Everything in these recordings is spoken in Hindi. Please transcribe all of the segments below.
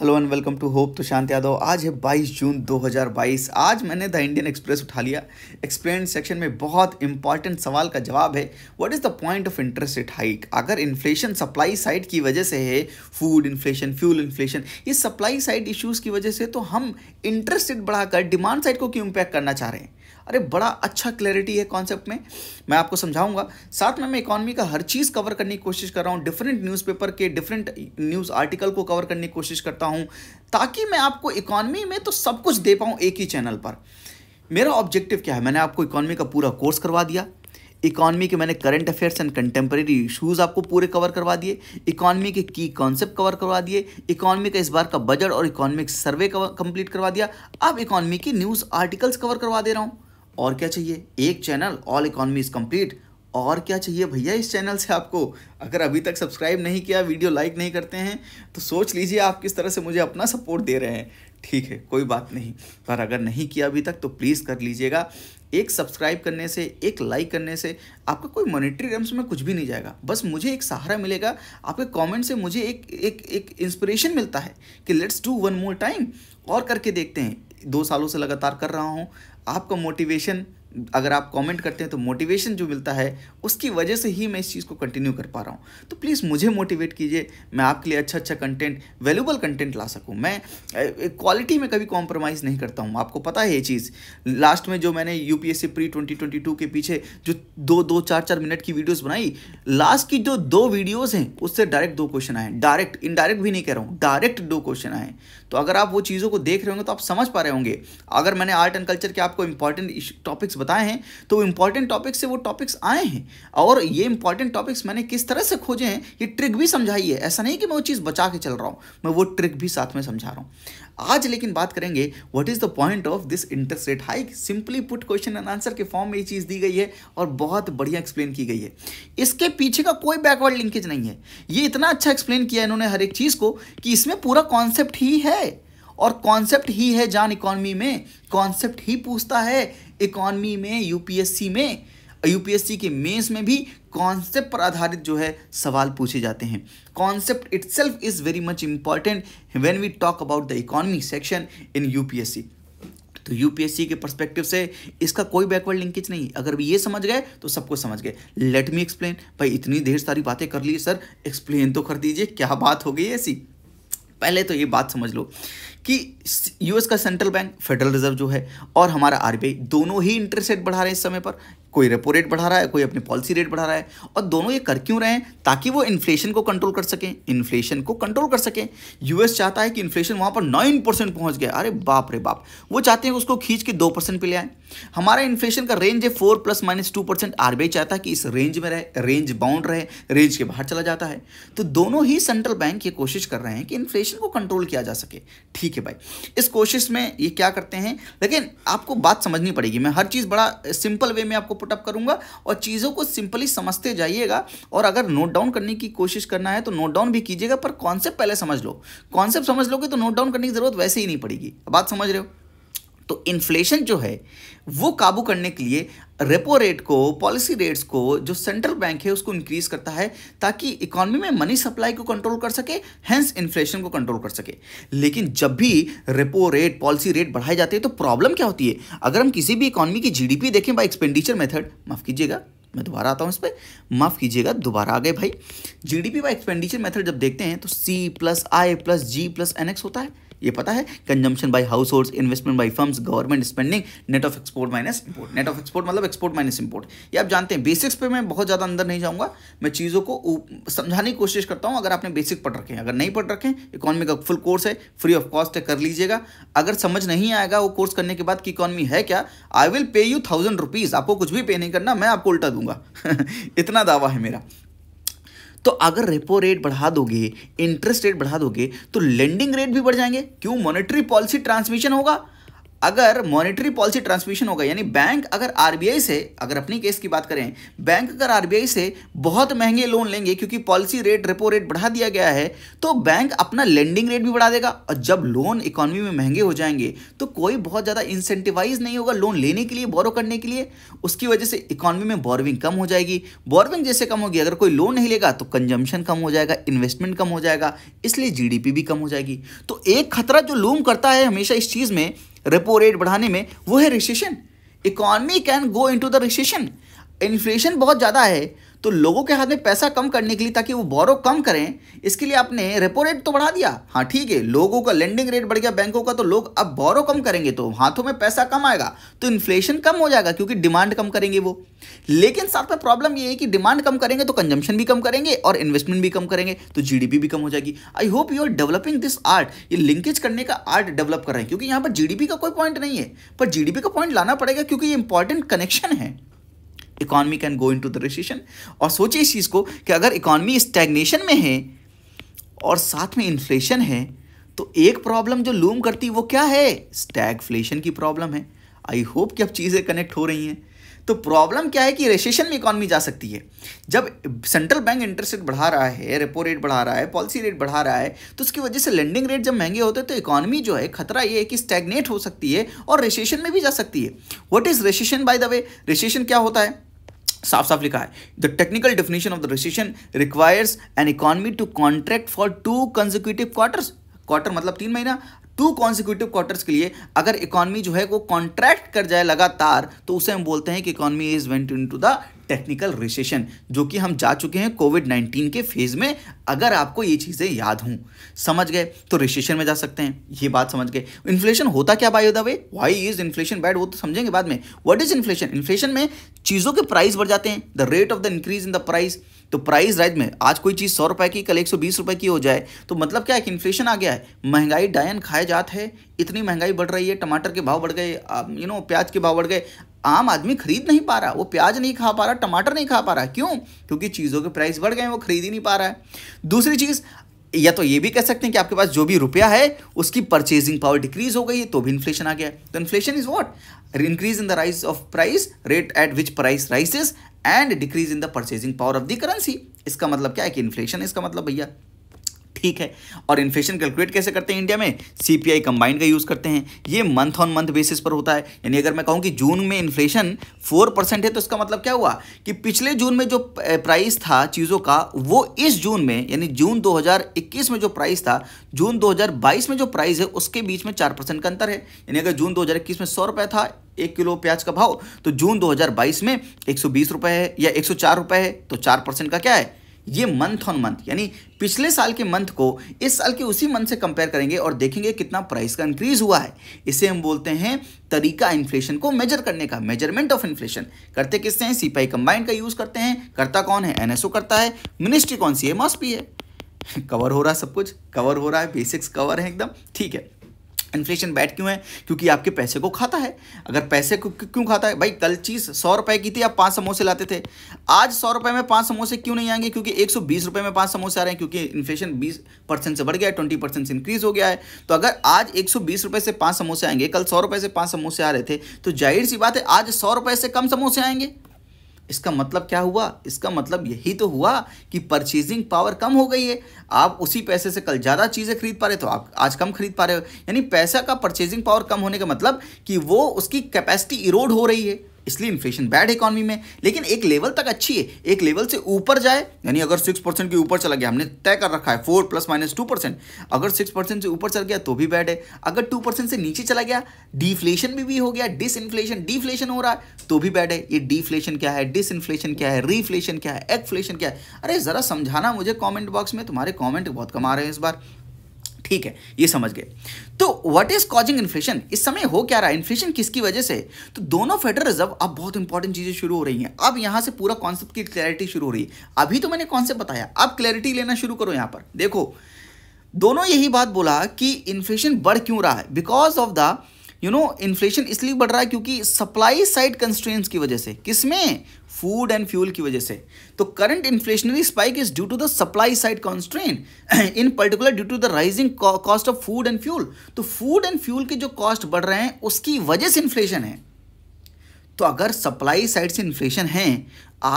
हेलो एंड वेलकम टू होप तो शांत यादव आज है 22 जून 2022 आज मैंने द इंडियन एक्सप्रेस उठा लिया एक्सप्लेन सेक्शन में बहुत इंपॉर्टेंट सवाल का जवाब है what is the point of interest rate hike अगर इन्फ्लेशन सप्लाई साइड की वजह से है फूड इन्फ्लेशन फ्यूल इन्फ्लेशन ये सप्लाई साइड इश्यूज़ की वजह से तो हम इंटरेस्ट रेट बढ़ाकर डिमांड साइड को क्यों इम्पैक्ट करना चाह रहे हैं अरे बड़ा अच्छा क्लैरिटी है कॉन्सेप्ट में मैं आपको समझाऊंगा साथ में मैं इकॉनमी का हर चीज़ कवर करने की कोशिश कर रहा हूँ डिफरेंट न्यूज़पेपर के डिफरेंट न्यूज़ आर्टिकल को कवर करने की कोशिश करता हूँ ताकि मैं आपको इकॉनमी में तो सब कुछ दे पाऊँ एक ही चैनल पर मेरा ऑब्जेक्टिव क्या है मैंने आपको इकॉनमी का पूरा कोर्स करवा दिया इकॉनमी के मैंने current affairs and contemporary issues आपको पूरे कवर करवा दिए इकॉनमी के की कॉन्सेप्ट कवर करवा दिए इकॉनमी का इस बार का बजट और इकॉनमिक सर्वे कंप्लीट करवा दिया अब इकॉनमी की न्यूज़ आर्टिकल्स कवर करवा दे रहा हूँ और क्या चाहिए एक channel all economy is complete और क्या चाहिए भैया इस चैनल से आपको अगर अभी तक सब्सक्राइब नहीं किया वीडियो लाइक नहीं करते हैं तो सोच लीजिए आप किस तरह से मुझे अपना सपोर्ट दे रहे हैं ठीक है कोई बात नहीं पर अगर नहीं किया अभी तक तो प्लीज़ कर लीजिएगा एक सब्सक्राइब करने से एक लाइक करने से आपका कोई मॉनेटरी रम्स में कुछ भी नहीं जाएगा बस मुझे एक सहारा मिलेगा आपके कमेंट से मुझे एक एक एक इंस्पिरेशन मिलता है कि let's do one more time और करके देखते हैं दो सालों से लगातार कर रहा हूँ आपका मोटिवेशन अगर आप कमेंट करते हैं तो मोटिवेशन जो मिलता है उसकी वजह से ही मैं इस चीज़ को कंटिन्यू कर पा रहा हूँ तो प्लीज़ मुझे मोटिवेट कीजिए मैं आपके लिए अच्छा अच्छा कंटेंट वैल्यूबल कंटेंट ला सकूँ मैं क्वालिटी में कभी कॉम्प्रोमाइज़ नहीं करता हूँ आपको पता है ये चीज़ लास्ट में जो मैंने यू प्री ट्वेंटी के पीछे जो दो दो चार चार मिनट की वीडियोज़ बनाई लास्ट की जो दो वीडियोज़ हैं उससे डायरेक्ट दो क्वेश्चन आए डायरेक्ट इनडायरेक्ट भी नहीं कह रहा हूँ डायरेक्ट दो क्वेश्चन आए तो अगर आप वो चीज़ों को देख रहे होंगे तो आप समझ पा रहे होंगे अगर मैंने आर्ट एंड कल्चर के आपको इंपॉर्टेंट टॉपिक्स बताए हैं तो इंपॉर्टेंट टॉपिक्स से वो टॉपिक्स आए हैं और ये इंपॉर्टेंट टॉपिक्स मैंने किस तरह से खोजे हैं ये ट्रिक भी समझाई है ऐसा नहीं कि मैं वो चीज़ बचा के चल रहा हूँ मैं वो ट्रिक भी साथ में समझा रहा हूँ आज लेकिन बात करेंगे what is the point of this interest rate hike simply put question and answer के फॉर्म में ये चीज़ दी गई है और बहुत बढ़िया एक्सप्लेन की गई है इसके पीछे का कोई बैकवर्ड लिंकेज नहीं है ये इतना अच्छा एक्सप्लेन किया इन्होंने हर एक चीज़ को कि इसमें पूरा कॉन्सेप्ट ही है और कॉन्सेप्ट ही है जान इकोनॉमी में कॉन्सेप्ट ही पूछता है इकॉनमी में यूपीएससी में यूपीएससी के मेंस में भी कॉन्सेप्ट पर आधारित जो है सवाल पूछे जाते हैं concept itself is very much important when we talk about the economy section in UPSC तो यूपीएससी के परस्पेक्टिव से इसका कोई बैकवर्ड लिंकेज नहीं अगर भी ये समझ गए तो सबको समझ गए लेट मी एक्सप्लेन भाई इतनी ढेर सारी बातें कर ली सर एक्सप्लेन तो कर दीजिए क्या बात हो गई ऐसी पहले तो ये बात समझ लो कि यूएस का सेंट्रल बैंक फेडरल रिजर्व जो है और हमारा आरबीआई दोनों ही इंटरेस्ट रेट बढ़ा रहे हैं इस समय पर कोई रेपो रेट बढ़ा रहा है कोई अपनी पॉलिसी रेट बढ़ा रहा है और दोनों ये कर क्यों रहे हैं ताकि वो इन्फ्लेशन को कंट्रोल कर सकें इन्फ्लेशन को कंट्रोल कर सकें यूएस चाहता है कि इन्फ्लेशन वहाँ पर नाइन परसेंट पहुँच गया अरे बाप रे बाप वो चाहते हैं उसको खींच के दो परसेंट पर ले आए हमारा इन्फ्लेशन का रेंज है four plus minus two percent RBI चाहता है कि इस रेंज में रहे रेंज बाउंड रहे रेंज के बाहर चला जाता है तो दोनों ही सेंट्रल बैंक ये कोशिश कर रहे हैं कि इन्फ्लेशन को कंट्रोल किया जा सके ठीक है देखिए भाई इस कोशिश में ये क्या करते हैं लेकिन आपको बात समझनी पड़ेगी मैं हर चीज़ बड़ा सिंपल वे में आपको पुटअप करूँगा और चीज़ों को सिंपली समझते जाइएगा और अगर नोट डाउन करने की कोशिश करना है तो नोट डाउन भी कीजिएगा पर कॉन्सेप्ट पहले समझ लो कॉन्सेप्ट समझ लोगे तो नोट डाउन करने की ज़रूरत वैसे ही नहीं पड़ेगी बात समझ रहे हो तो इन्फ्लेशन जो है वो काबू करने के लिए रेपो रेट को पॉलिसी रेट्स को जो सेंट्रल बैंक है उसको इंक्रीज करता है ताकि इकोनॉमी में मनी सप्लाई को कंट्रोल कर सके हैंस इन्फ्लेशन को कंट्रोल कर सके लेकिन जब भी रेपो रेट पॉलिसी रेट बढ़ाए जाते हैं तो प्रॉब्लम क्या होती है अगर हम किसी भी इकोनॉमी की जीडीपी देखें बाई एक्सपेंडिचर मेथड माफ़ कीजिएगा मैं दोबारा आता हूँ इस पर माफ़ कीजिएगा दोबारा आ गए भाई जी डी एक्सपेंडिचर मेथड जब देखते हैं तो C plus I plus G plus N होता है ये पता है consumption by household investment by firms government spending net of export minus import net of export मतलब एक्सपोर्ट माइनस इम्पोर्ट ये आप जानते हैं बेसिक्स पे मैं बहुत ज़्यादा अंदर नहीं जाऊँगा मैं चीज़ों को समझाने की कोशिश करता हूँ अगर आपने बेसिक पढ़ रखे हैं अगर नहीं पढ़ रखें इकोनॉमी का फुल कोर्स है फ्री ऑफ कॉस्ट है कर लीजिएगा अगर समझ नहीं आएगा वो कोर्स करने के बाद कि इकोनॉमी है क्या I will pay you thousand rupees आपको कुछ भी पे नहीं करना मैं आपको उल्टा दूंगा इतना दावा है मेरा तो अगर रेपो रेट बढ़ा दोगे इंटरेस्ट रेट बढ़ा दोगे तो लेंडिंग रेट भी बढ़ जाएंगे क्यों मॉनेटरी पॉलिसी ट्रांसमिशन होगा अगर मॉनेटरी पॉलिसी ट्रांसमिशन होगा यानी बैंक अगर आरबीआई से अगर अपनी केस की बात करें बैंक अगर आरबीआई से बहुत महंगे लोन लेंगे क्योंकि पॉलिसी रेट रेपो रेट बढ़ा दिया गया है तो बैंक अपना लेंडिंग रेट भी बढ़ा देगा और जब लोन इकोनॉमी में महंगे हो जाएंगे तो कोई बहुत ज़्यादा इंसेंटिवाइज नहीं होगा लोन लेने के लिए बोरो करने के लिए उसकी वजह से इकोनॉमी में बोरविंग कम हो जाएगी बोरविंग जैसे कम होगी अगर कोई लोन नहीं लेगा तो कंजम्पन कम हो जाएगा इन्वेस्टमेंट कम हो जाएगा इसलिए जी भी कम हो जाएगी तो एक खतरा जो लूम करता है हमेशा इस चीज़ में रेपो रेट बढ़ाने में वो है recession economy can go into the recession inflation बहुत ज़्यादा है तो लोगों के हाथ में पैसा कम करने के लिए ताकि वो बोरो कम करें इसके लिए आपने रेपो रेट तो बढ़ा दिया हाँ ठीक है लोगों का लेंडिंग रेट बढ़ गया बैंकों का तो लोग अब बोरो कम करेंगे तो हाथों में पैसा कम आएगा तो इन्फ्लेशन कम हो जाएगा क्योंकि डिमांड कम करेंगे वो लेकिन साथ में प्रॉब्लम ये है कि डिमांड कम करेंगे तो कंजम्पशन भी कम करेंगे और इन्वेस्टमेंट भी कम करेंगे तो जीडीपी भी कम हो जाएगी I hope you are developing this art ये लिंकेज करने का आर्ट डेवलप कर रहे हैं क्योंकि यहाँ पर जीडीपी का कोई पॉइंट नहीं है पर जीडीपी का पॉइंट लाना पड़ेगा क्योंकि ये इंपॉर्टेंट कनेक्शन है economy can go into the recession और सोचिए इस चीज़ को कि अगर इकॉनमी स्टैगनेशन में है और साथ में इन्फ्लेशन है तो एक प्रॉब्लम जो लूम करती वो क्या है स्टैगफ्लेशन की प्रॉब्लम है आई होप कि अब चीज़ें कनेक्ट हो रही हैं तो प्रॉब्लम क्या है कि रेसेशन में इकॉनमी जा सकती है जब सेंट्रल बैंक इंटरेस्ट रेट बढ़ा रहा है रेपो रेट बढ़ा रहा है पॉलिसी रेट बढ़ा रहा है तो उसकी वजह से लैंडिंग रेट जब महंगे होते हैं तो इकॉनमी जो है खतरा ये है कि स्टैगनेट हो सकती है और रेसेशन में भी जा सकती है what is recession by the way recession क्या होता है साफ साफ लिखा है the technical definition of the recession requires an economy to contract for two consecutive quarter quarter मतलब तीन महीना टू कॉन्सिक्यूटिव क्वार्टर्स के लिए अगर इकोनॉमी जो है वो कॉन्ट्रैक्ट कर जाए लगातार तो उसे हम बोलते हैं कि economy is went into the technical recession जो कि हम जा चुके हैं कोविड नाइन्टीन के फेज में अगर आपको ये चीज़ें याद हों समझ गए तो रिसेशन में जा सकते हैं ये बात समझ गए इन्फ्लेशन होता क्या by the way why is inflation bad वो तो समझेंगे बाद में व्हाट इज इन्फ्लेशन इन्फ्लेशन में चीज़ों के प्राइस बढ़ जाते हैं the rate of the increase in the price तो प्राइस राइज में आज कोई चीज़ सौ रुपए की कल एक सौ बीस रुपए की हो जाए तो मतलब क्या है कि इन्फ्लेशन आ गया है महंगाई डायन खाए जात है इतनी महंगाई बढ़ रही है टमाटर के भाव बढ़ गए यू नो प्याज के भाव बढ़ गए आम आदमी खरीद नहीं पा रहा वो प्याज नहीं खा पा रहा टमाटर नहीं खा पा रहा क्यों क्योंकि चीज़ों के प्राइस बढ़ गए वो खरीद ही नहीं पा रहा है दूसरी चीज़ या तो ये भी कह सकते हैं कि आपके पास जो भी रुपया है उसकी परचेजिंग पावर डिक्रीज हो गई है तो भी इन्फ्लेशन आ गया तो inflation is what increase in the rise of price rate at which price rises and decrease in the purchasing power of the currency इसका मतलब क्या है कि इन्फ्लेशन इसका मतलब भैया ठीक है और इन्फ्लेशन कैलकुलेट कैसे करते हैं इंडिया में सीपीआई कंबाइंड का यूज़ करते हैं ये मंथ ऑन मंथ बेसिस पर होता है यानी अगर मैं कहूं कि जून में इन्फ्लेशन फोर परसेंट है तो इसका मतलब क्या हुआ कि पिछले जून में जो प्राइस था चीज़ों का वो इस जून में यानी जून 2021 में जो प्राइस था जून दो में जो प्राइस है उसके बीच में चार का अंतर है यानी अगर जून दो में सौ था एक किलो प्याज का भाव तो जून 2022 में एक रुपए है या एक रुपए है तो चार परसेंट का क्या है ये मंथ ऑन मंथ यानी पिछले साल के मंथ को इस साल के उसी मंथ से कंपेयर करेंगे और देखेंगे कितना प्राइस का इंक्रीज हुआ है इसे हम बोलते हैं तरीका इन्फ्लेशन को मेजर करने का मेजरमेंट ऑफ इन्फ्लेशन करते किससे हैं सीपाई कंबाइन का यूज़ करते हैं करता कौन है एनएसओ करता है मिनिस्ट्री कौन सी है मॉस्पी है कवर हो रहा है सब कुछ कवर हो रहा है बेसिक्स कवर है एकदम ठीक है इन्फ्लेशन बैड क्यों है क्योंकि आपके पैसे को खाता है अगर पैसे को क्यों खाता है भाई कल चीज़ सौ रुपए की थी आप पाँच समोसे लाते थे आज सौ रुपए में पाँच समोसे क्यों नहीं आएंगे क्योंकि एक सौ बीस रुपये में पाँच समोसे आ रहे हैं क्योंकि इन्फ्लेशन बीस परसेंट से बढ़ गया है ट्वेंटी परसेंट से इंक्रीज हो गया है तो अगर आज एक सौ बीस रुपये से पाँच समोसे आएंगे कल सौ रुपये से पाँच समोसे आ रहे थे तो जाहिर सी बात है आज सौ रुपये से कम समोसे आएंगे इसका मतलब क्या हुआ इसका मतलब यही तो हुआ कि परचेजिंग पावर कम हो गई है आप उसी पैसे से कल ज़्यादा चीज़ें खरीद पा रहे तो आप आज कम खरीद पा रहे हो यानी पैसा का परचेजिंग पावर कम होने का मतलब कि वो उसकी कैपेसिटी इरोड हो रही है इसलिए इन्फ्लेशन बैड इकॉनमी में लेकिन एक लेवल तक अच्छी है एक लेवल से ऊपर जाए यानी अगर सिक्स परसेंट के ऊपर चला गया हमने तय कर रखा है four plus minus two percent अगर सिक्स परसेंट से ऊपर चल गया तो भी बैड है अगर टू परसेंट से नीचे चला गया डिफ्लेशन भी, भी हो गया डिस इन्फ्लेशन डिफ्लेशन हो रहा है तो भी बैड है ये डिफ्लेशन क्या है डिस इन्फ्लेशन क्या है रिफ्लेशन क्या है एक्फ्लेशन क्या है अरे ज़रा समझाना मुझे कॉमेंट बॉक्स में तुम्हारे कॉमेंट बहुत कम आ रहे हैं इस बार ठीक है ये समझ गए तो व्हाट इज कॉजिंग इन्फ्लेशन इस समय हो क्या रहा है इन्फ्लेशन किसकी वजह से तो दोनों फेडरल रिजर्व अब बहुत इंपॉर्टेंट चीजें शुरू हो रही हैं अब यहां से पूरा कॉन्सेप्ट की क्लैरिटी शुरू हो रही है अभी तो मैंने कॉन्सेप्ट बताया अब क्लैरिटी लेना शुरू करो यहां पर देखो दोनों यही बात बोला कि इन्फ्लेशन बढ़ क्यों रहा है because of the you know inflation इसलिए बढ़ रहा है क्योंकि सप्लाई साइड कंस्ट्रेंट्स की वजह से किसमें फूड एंड फ्यूल की वजह से तो current inflationary spike is due to the supply side constraint in particular due to the rising cost of food and fuel तो फूड एंड फ्यूल के जो कॉस्ट बढ़ रहे हैं उसकी वजह से इन्फ्लेशन है तो अगर सप्लाई साइड से इन्फ्लेशन है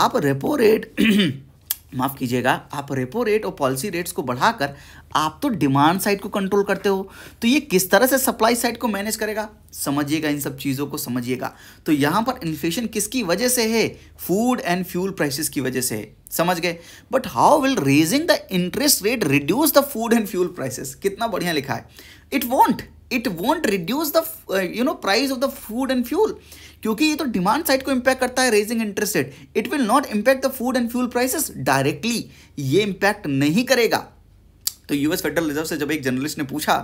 आप रेपो रेट माफ़ कीजिएगा आप रेपो रेट और पॉलिसी रेट्स को बढ़ाकर आप तो डिमांड साइड को कंट्रोल करते हो तो ये किस तरह से सप्लाई साइड को मैनेज करेगा समझिएगा इन सब चीज़ों को समझिएगा तो यहाँ पर इन्फ्लेशन किसकी वजह से है फूड एंड फ्यूल प्राइसेस की वजह से है समझ गए but how will raising the interest rate reduce the food and fuel prices कितना बढ़िया लिखा है it won't it won't reduce the you know price of the food and fuel क्योंकि ये तो डिमांड साइड को इंपैक्ट करता है raising interest rate it will not impact the food and fuel prices directly ये इंपैक्ट नहीं करेगा तो यूएस फेडरल रिजर्व से जब एक जर्नलिस्ट ने पूछा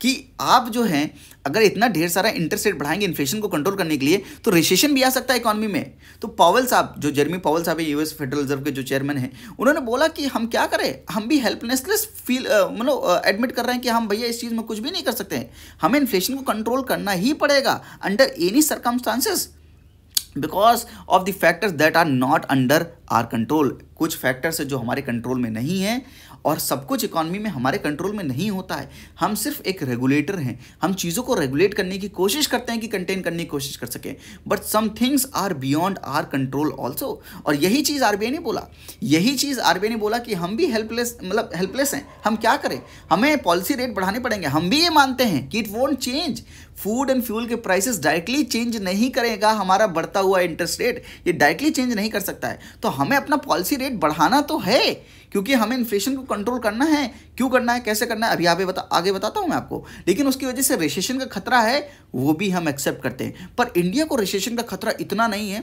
कि आप जो हैं अगर इतना ढेर सारा इंटरेस्ट रेट बढ़ाएंगे इन्फ्लेशन को कंट्रोल करने के लिए तो रिसेशन भी आ सकता है इकोनॉमी में तो पावल साहब जो जर्मी पावल साहब है यूएस फेडरल रिजर्व के जो चेयरमैन हैं उन्होंने बोला कि हम क्या करें हम भी हेल्पलेसलेस फील मतलब एडमिट कर रहे हैं कि हम भैया इस चीज़ में कुछ भी नहीं कर सकते हमें इन्फ्लेशन को कंट्रोल करना ही पड़ेगा under any circumstances because of the factors that are not under our control कुछ फैक्टर्स है जो हमारे कंट्रोल में नहीं है और सब कुछ इकोनॉमी में हमारे कंट्रोल में नहीं होता है हम सिर्फ एक रेगुलेटर हैं हम चीज़ों को रेगुलेट करने की कोशिश करते हैं कि कंटेन करने की कोशिश कर सकें but some things are beyond our control also और यही चीज़ आर ने बोला यही चीज़ आर ने बोला कि हम भी हेल्पलेस मतलब हेल्पलेस हैं हम क्या करें हमें पॉलिसी रेट बढ़ाने पड़ेंगे हम भी ये मानते हैं कि it won't change food and fuel के प्राइसेस डायरेक्टली चेंज नहीं करेगा हमारा बढ़ता हुआ इंटरेस्ट रेट ये डायरेक्टली चेंज नहीं कर सकता है तो हमें अपना पॉलिसी रेट बढ़ाना तो है क्योंकि हमें इन्फ्लेशन को कंट्रोल करना है क्यों करना है कैसे करना है अभी आगे बता आगे बताता हूँ मैं आपको लेकिन उसकी वजह से रिसेशन का खतरा है वो भी हम एक्सेप्ट करते हैं पर इंडिया को रिसेशन का खतरा इतना नहीं है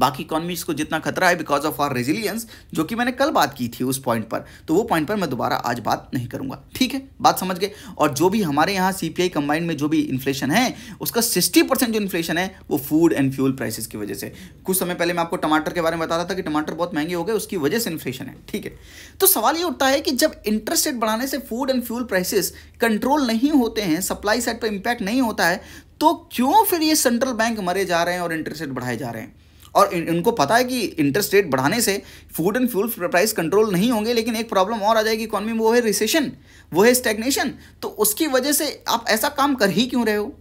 बाकी इकोनॉमीज को जितना खतरा है बिकॉज ऑफ आर रेजिलियंस जो कि मैंने कल बात की थी उस पॉइंट पर तो वो पॉइंट पर मैं दोबारा आज बात नहीं करूंगा ठीक है बात समझ गए और जो भी हमारे यहाँ सी पी कंबाइंड में जो भी इन्फ्लेशन है उसका सिक्सटी परसेंट जो इन्फ्लेशन है वो फूड एंड फ्यूल प्राइसेस की वजह से कुछ समय पहले मैं आपको टमाटर के बारे में बता रहा था कि टमाटर बहुत महंगे हो गए उसकी वजह से इन्फ्लेशन है ठीक है तो सवाल ये उठता है कि जब इंटरेस्ट रेट बढ़ाने से food and fuel prices control नहीं होते हैं सप्लाई साइड पर इम्पैक्ट नहीं होता है तो क्यों फिर ये सेंट्रल बैंक मरे जा रहे हैं और इंटरेस्ट रेट बढ़ाए जा रहे हैं और उनको पता है कि इंटरेस्ट रेट बढ़ाने से food and fuel price control नहीं होंगे लेकिन एक प्रॉब्लम और आ जाएगी इकॉनमी में वो है रिसेशन वो है स्टेग्नेशन तो उसकी वजह से आप ऐसा काम कर ही क्यों रहे हो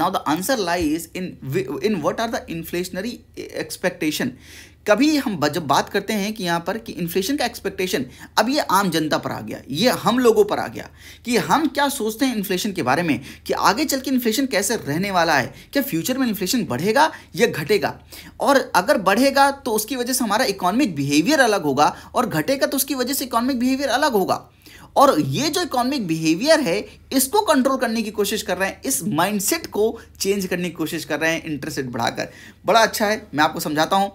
now the answer lies in in what are the inflationary expectation कभी हम जब बात करते हैं कि यहाँ पर कि इन्फ्लेशन का एक्सपेक्टेशन अब ये आम जनता पर आ गया ये हम लोगों पर आ गया कि हम क्या सोचते हैं इन्फ्लेशन के बारे में कि आगे चल के इन्फ्लेशन कैसे रहने वाला है क्या फ्यूचर में इन्फ्लेशन बढ़ेगा या घटेगा और अगर बढ़ेगा तो उसकी वजह से हमारा इकोनॉमिक बिहेवियर अलग होगा और घटेगा तो उसकी वजह से इकोनॉमिक बिहेवियर अलग होगा और ये जो इकोनॉमिक बिहेवियर है इसको कंट्रोल करने की कोशिश कर रहे हैं इस माइंडसेट को चेंज करने की कोशिश कर रहे हैं इंटरेस्ट रेट बढ़ाकर बड़ा अच्छा है मैं आपको समझाता हूं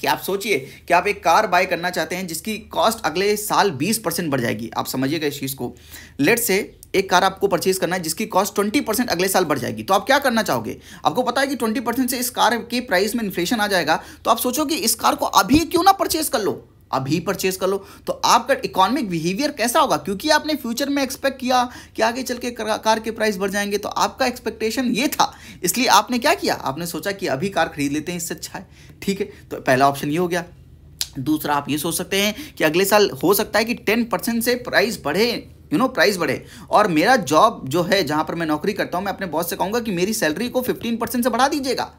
कि आप सोचिए कि आप एक कार बाय करना चाहते हैं जिसकी कॉस्ट अगले साल 20 परसेंट बढ़ जाएगी आप समझिएगा इस चीज़ को लेट से एक कार आपको परचेज करना है जिसकी कॉस्ट ट्वेंटी परसेंट अगले साल बढ़ जाएगी तो आप क्या करना चाहोगे आपको पता है कि ट्वेंटी परसेंट से इस कार के प्राइस में इन्फ्लेशन आ जाएगा तो आप सोचो कि इस कार को अभी क्यों ना परचेज कर लो अभी परचेज कर लो तो आपका इकोनॉमिक बिहेवियर कैसा होगा क्योंकि आपने फ्यूचर में एक्सपेक्ट किया कि आगे चल के कार के प्राइस बढ़ जाएंगे तो आपका एक्सपेक्टेशन ये था इसलिए आपने क्या किया आपने सोचा कि अभी कार खरीद लेते हैं इससे अच्छा है ठीक है तो पहला ऑप्शन ये हो गया दूसरा आप ये सोच सकते हैं कि अगले साल हो सकता है कि टेन परसेंट से प्राइस बढ़े यू नो प्राइस बढ़े और मेरा जॉब जो है जहाँ पर मैं नौकरी करता हूँ मैं अपने बॉस से कहूँगा कि मेरी सैलरी को फिफ्टीन परसेंट से बढ़ा दीजिएगा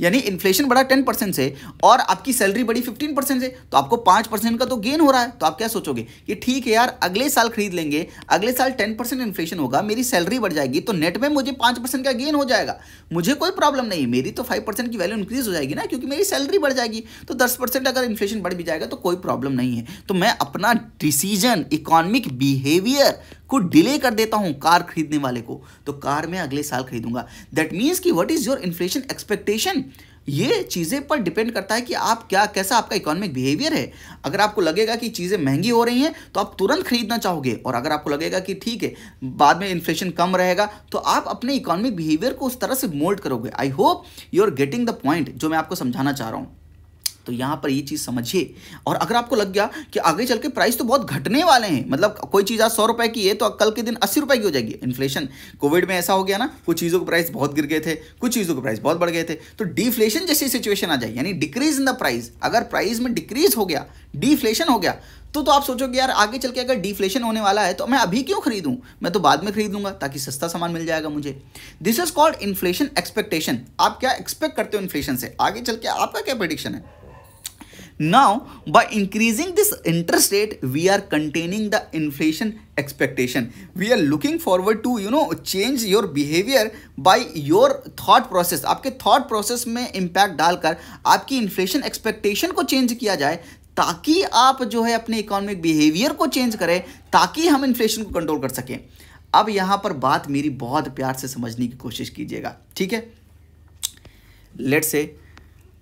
यानी इन्फ्लेशन बढ़ा टेन परसेंट से और आपकी सैलरी बढ़ी फिफ्टीन परसेंट से तो आपको पांच परसेंट का तो गेन हो रहा है तो आप क्या सोचोगे कि ठीक है यार अगले साल खरीद लेंगे अगले साल टेन परसेंट इन्फ्लेशन होगा मेरी सैलरी बढ़ जाएगी तो नेट में मुझे पांच परसेंट का गेन हो जाएगा मुझे कोई प्रॉब्लम नहीं मेरी तो फाइव परसेंट की वैल्यू इंक्रीज हो जाएगी ना क्योंकि मेरी सैलरी बढ़ जाएगी तो दस परसेंट अगर इन्फ्लेशन बढ़ भी जाएगा तो कोई प्रॉब्लम नहीं है तो मैं अपना डिसीजन इकोनॉमिक बिहेवियर को डिले कर देता हूं कार खरीदने वाले को तो कार मैं अगले साल खरीदूंगा दैट मीन्स कि what is your inflation expectation ये चीज़ें पर डिपेंड करता है कि आप क्या कैसा आपका इकोनॉमिक बिहेवियर है अगर आपको लगेगा कि चीज़ें महंगी हो रही हैं तो आप तुरंत खरीदना चाहोगे और अगर आपको लगेगा कि ठीक है बाद में इन्फ्लेशन कम रहेगा तो आप अपने इकोनॉमिक बिहेवियर को उस तरह से मोल्ड करोगे I hope you are getting the point जो मैं आपको समझाना चाह रहा हूँ तो यहां पर ये चीज़ समझिए और अगर आपको लग गया कि आगे चल के प्राइस तो बहुत घटने वाले हैं मतलब कोई चीज़ आज सौ रुपए की है तो कल के दिन अस्सी रुपए की हो जाएगी इन्फ्लेशन कोविड में ऐसा हो गया ना कुछ चीज़ों के प्राइस बहुत गिर गए थे कुछ चीज़ों के प्राइस बहुत बढ़ गए थे तो डिफ्लेशन जैसी सिचुएशन आ जाए यानी डिक्रीज इन द प्राइस अगर प्राइस में डिक्रीज हो गया डिफ्लेशन हो गया तो तो आप सोचोगे यार आगे चल के अगर डिफ्लेशन होने वाला है तो मैं अभी क्यों खरीदूं मैं तो बाद में खरीद लूंगा ताकि सस्ता सामान मिल जाएगा मुझे this is called inflation expectation आप क्या एक्सपेक्ट करते हो इन्फ्लेशन से आगे चल के आपका क्या प्रडिक्शन है Now, by increasing this interest rate, we are containing the inflation expectation. We are looking forward to, you know, change your behavior by your thought process. आपके thought process में impact डालकर आपकी inflation expectation को change किया जाए ताकि आप जो है अपने इकोनॉमिक बिहेवियर को चेंज करें ताकि हम इन्फ्लेशन को कंट्रोल कर सकें अब यहां पर बात मेरी बहुत प्यार से समझने की कोशिश कीजिएगा ठीक है लेट्स से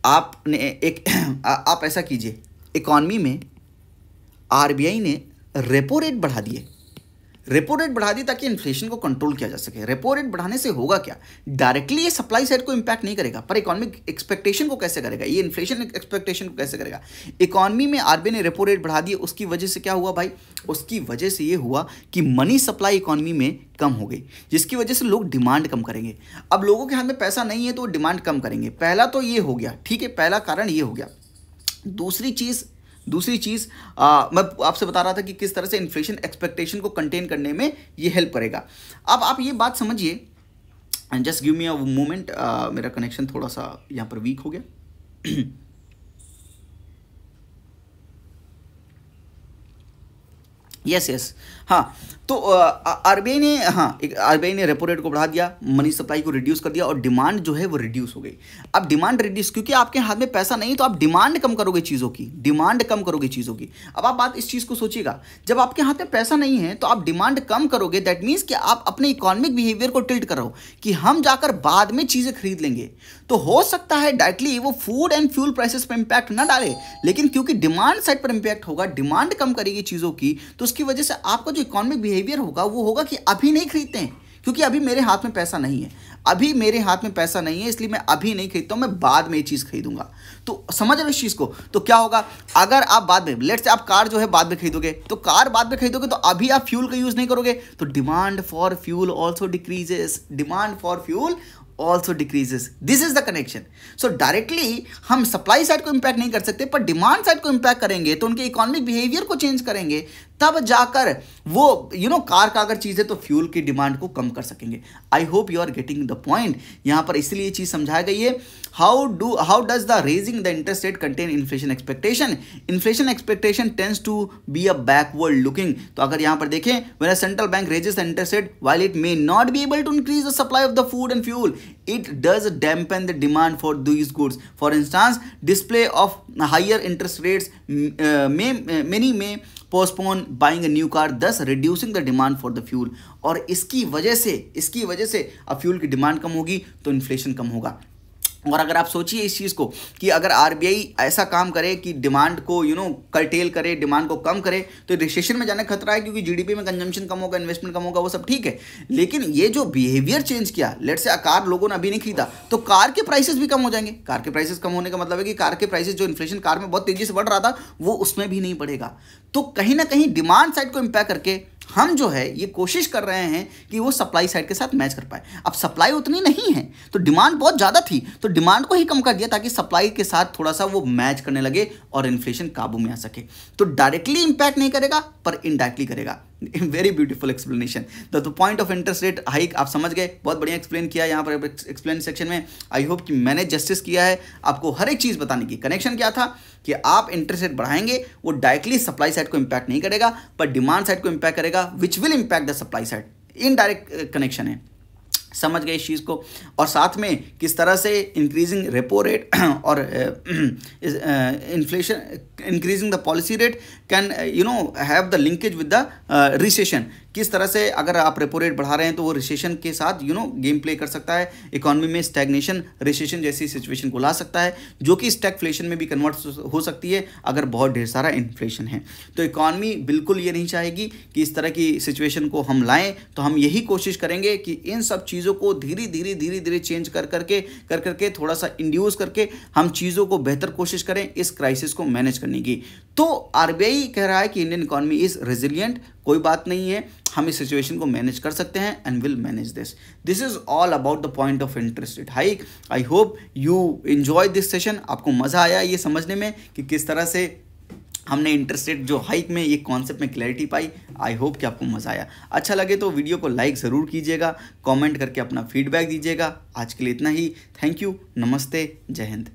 आपने एक आ, आप ऐसा कीजिए इकॉनमी में आरबीआई ने रेपो रेट बढ़ा दिए रेपो रेट बढ़ा दी ताकि इन्फ्लेशन को कंट्रोल किया जा सके रेपो रेट बढ़ाने से होगा क्या डायरेक्टली ये सप्लाई साइड को इम्पैक्ट नहीं करेगा पर इकोनॉमिक एक्सपेक्टेशन को कैसे करेगा ये इन्फ्लेशन एक्सपेक्टेशन को कैसे करेगा इकोनॉमी में आरबीआई ने रेपो रेट बढ़ा दिया उसकी वजह से क्या हुआ भाई उसकी वजह से ये हुआ कि मनी सप्लाई इकोनॉमी में कम हो गई जिसकी वजह से लोग डिमांड कम करेंगे अब लोगों के हाथ में पैसा नहीं है तो डिमांड कम करेंगे पहला तो ये हो गया ठीक है पहला कारण ये हो गया दूसरी चीज़ दूसरी चीज़ मैं आपसे बता रहा था कि किस तरह से इन्फ्लेशन एक्सपेक्टेशन को कंटेन करने में ये हेल्प करेगा अब आप ये बात समझिए and just give me a moment मेरा कनेक्शन थोड़ा सा यहाँ पर वीक हो गया यस यस हाँ तो आरबीआई ने हाँ एक आरबीआई ने रेपो रेट को बढ़ा दिया मनी सप्लाई को रिड्यूस कर दिया और डिमांड जो है वो रिड्यूस हो गई अब डिमांड रिड्यूस क्योंकि आपके हाथ में पैसा नहीं तो आप डिमांड कम करोगे चीज़ों की डिमांड कम करोगे चीज़ों की अब आप बात इस चीज़ को सोचिएगा जब आपके हाथ में पैसा नहीं है तो आप डिमांड कम करोगे दैट मीन्स कि आप अपने इकोनॉमिक बिहेवियर को टिल्ट करो कि हम जाकर बाद में चीज़ें खरीद लेंगे तो हो सकता है डायरेक्टली वो फूड एंड फ्यूल प्राइसेस पर इंपैक्ट ना डाले लेकिन क्योंकि डिमांड साइड पर इंपैक्ट होगा डिमांड कम करेगी चीज़ों की तो उसकी वजह से आपका जो इकोनॉमिक बिहेवियर होगा वो होगा कि अभी नहीं खरीदते हैं क्योंकि अभी मेरे हाथ में पैसा नहीं है अभी मेरे हाथ में पैसा नहीं है इसलिए मैं अभी नहीं खरीदता हूँ मैं बाद में ये चीज़ खरीदूंगा तो समझ रहे इस चीज़ को तो क्या होगा अगर आप बाद में लेट से आप कार जो है बाद में खरीदोगे तो कार बाद में खरीदोगे तो अभी आप फ्यूल का यूज़ नहीं करोगे तो demand for fuel also decreases demand for fuel also decreases this is the connection so directly हम सप्लाई साइड को इम्पैक्ट नहीं कर सकते पर डिमांड साइड को इम्पैक्ट करेंगे तो उनके इकोनॉमिक बिहेवियर को चेंज करेंगे तब जाकर वो यू नो कार का अगर चीज़ है तो फ्यूल की डिमांड को कम कर सकेंगे I hope you are getting the point यहाँ पर इसलिए चीज़ समझाया गई है how do how does the raising the interest rate contain inflation expectation inflation expectation tends to be a backward looking तो अगर यहाँ पर देखें when a central bank raises the interest rate while it may not be able to increase the supply of the food and fuel it does dampen the demand for these goods for instance display of higher interest rates may many may postpone buying new car thus reducing the demand for the fuel और इसकी वजह से इसकी वजह से अब फ्यूल की डिमांड कम होगी तो इन्फ्लेशन कम होगा और अगर आप सोचिए इस चीज़ को कि अगर आर ऐसा काम करे कि डिमांड को यू नो know, कर्टेल करे डिमांड को कम करे तो रिसेशन में जाने का खतरा है क्योंकि जी में कंजम्पशन कम होगा इन्वेस्टमेंट कम होगा वो सब ठीक है लेकिन ये जो बिहेवियर चेंज किया लेट से कार लोगों ने अभी नहीं खरीदा तो कार के प्राइसेस भी कम हो जाएंगे कार के प्राइसेस कम होने का मतलब है कि कार के प्राइसेस जो इन्फ्लेशन कार में बहुत तेजी से बढ़ रहा था वो उसमें भी नहीं बढ़ेगा तो कहीं ना कहीं डिमांड साइड को इम्पैक्ट करके हम जो है ये कोशिश कर रहे हैं कि वो सप्लाई साइड के साथ मैच कर पाए अब सप्लाई उतनी नहीं है तो डिमांड बहुत ज़्यादा थी तो डिमांड को ही कम कर दिया ताकि सप्लाई के साथ थोड़ा सा वो मैच करने लगे और इन्फ्लेशन काबू में आ सके तो डायरेक्टली इम्पैक्ट नहीं करेगा पर इनडायरेक्टली करेगा very beautiful explanation the point of interest rate hike आप समझ गए बहुत बढ़िया एक्सप्लेन किया यहाँ पर एक्सप्लेन सेक्शन में आई होप कि मैंने जस्टिस किया है आपको हर एक चीज़ बताने की कनेक्शन क्या था कि आप इंटरेस्ट रेट बढ़ाएंगे वो डायरेक्टली सप्लाई साइड को इम्पैक्ट नहीं करेगा पर डिमांड साइड को इम्पैक्ट करेगा which will impact the supply side indirect connection है समझ गए इस चीज़ को और साथ में किस तरह से इंक्रीजिंग रेपो रेट और uh, inflation increasing the policy rate can you know have the linkage with the recession किस तरह से अगर आप रेपो रेट बढ़ा रहे हैं तो वो रिसेशन के साथ यू नो गेम प्ले कर सकता है इकोनॉमी में स्टैग्नेशन रिसेशन जैसी सिचुएशन को ला सकता है जो कि स्टैगफ्लेशन में भी कन्वर्ट हो सकती है अगर बहुत ढेर सारा इन्फ्लेशन है तो इकॉनमी बिल्कुल ये नहीं चाहेगी कि इस तरह की सिचुएशन को हम लाएँ तो हम यही कोशिश करेंगे कि इन सब चीज़ों को धीरे धीरे धीरे धीरे चेंज कर करके कर करके थोड़ा सा इंड्यूस करके हम चीज़ों को बेहतर कोशिश करें इस क्राइसिस को मैनेज करने की तो आर कह रहा है कि इंडियन इकोनॉमी इज रेजिलियंट कोई बात नहीं है हम इस सिचुएशन को मैनेज कर सकते हैं and will manage this this is all about the point of interest rate hike I hope you enjoy this session आपको मज़ा आया ये समझने में कि किस तरह से हमने इंटरेस्टेड जो हाइक में ये कॉन्सेप्ट में क्लैरिटी पाई आई होप कि आपको मज़ा आया अच्छा लगे तो वीडियो को लाइक ज़रूर कीजिएगा कमेंट करके अपना फीडबैक दीजिएगा आज के लिए इतना ही थैंक यू नमस्ते जय हिंद